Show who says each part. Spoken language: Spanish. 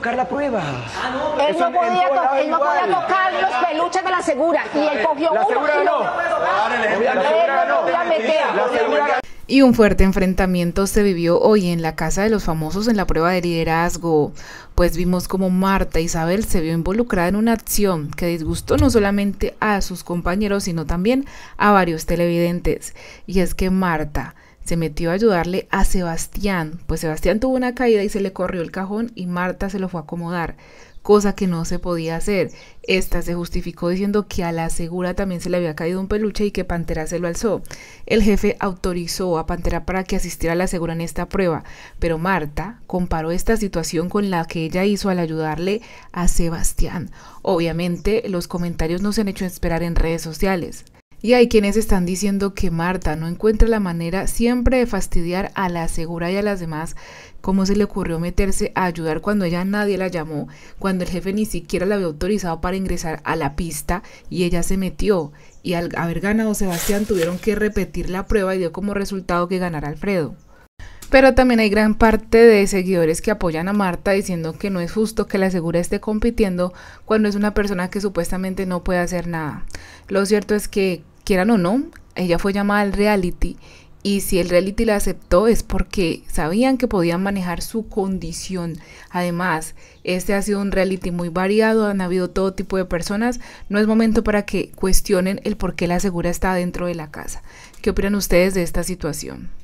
Speaker 1: y ah, y un fuerte enfrentamiento se vivió hoy en la casa de los famosos en la prueba de liderazgo, pues vimos como Marta Isabel se vio involucrada en una acción que disgustó no solamente a sus compañeros, sino también a varios televidentes. Y es que Marta se metió a ayudarle a Sebastián, pues Sebastián tuvo una caída y se le corrió el cajón y Marta se lo fue a acomodar, cosa que no se podía hacer. Esta se justificó diciendo que a la segura también se le había caído un peluche y que Pantera se lo alzó. El jefe autorizó a Pantera para que asistiera a la segura en esta prueba, pero Marta comparó esta situación con la que ella hizo al ayudarle a Sebastián. Obviamente los comentarios no se han hecho esperar en redes sociales. Y hay quienes están diciendo que Marta no encuentra la manera siempre de fastidiar a la segura y a las demás. ¿Cómo se le ocurrió meterse a ayudar cuando ella nadie la llamó? Cuando el jefe ni siquiera la había autorizado para ingresar a la pista y ella se metió. Y al haber ganado Sebastián tuvieron que repetir la prueba y dio como resultado que ganara Alfredo. Pero también hay gran parte de seguidores que apoyan a Marta diciendo que no es justo que la segura esté compitiendo cuando es una persona que supuestamente no puede hacer nada. Lo cierto es que quieran o no, ella fue llamada al reality y si el reality la aceptó es porque sabían que podían manejar su condición. Además, este ha sido un reality muy variado, han habido todo tipo de personas. No es momento para que cuestionen el por qué la segura está dentro de la casa. ¿Qué opinan ustedes de esta situación?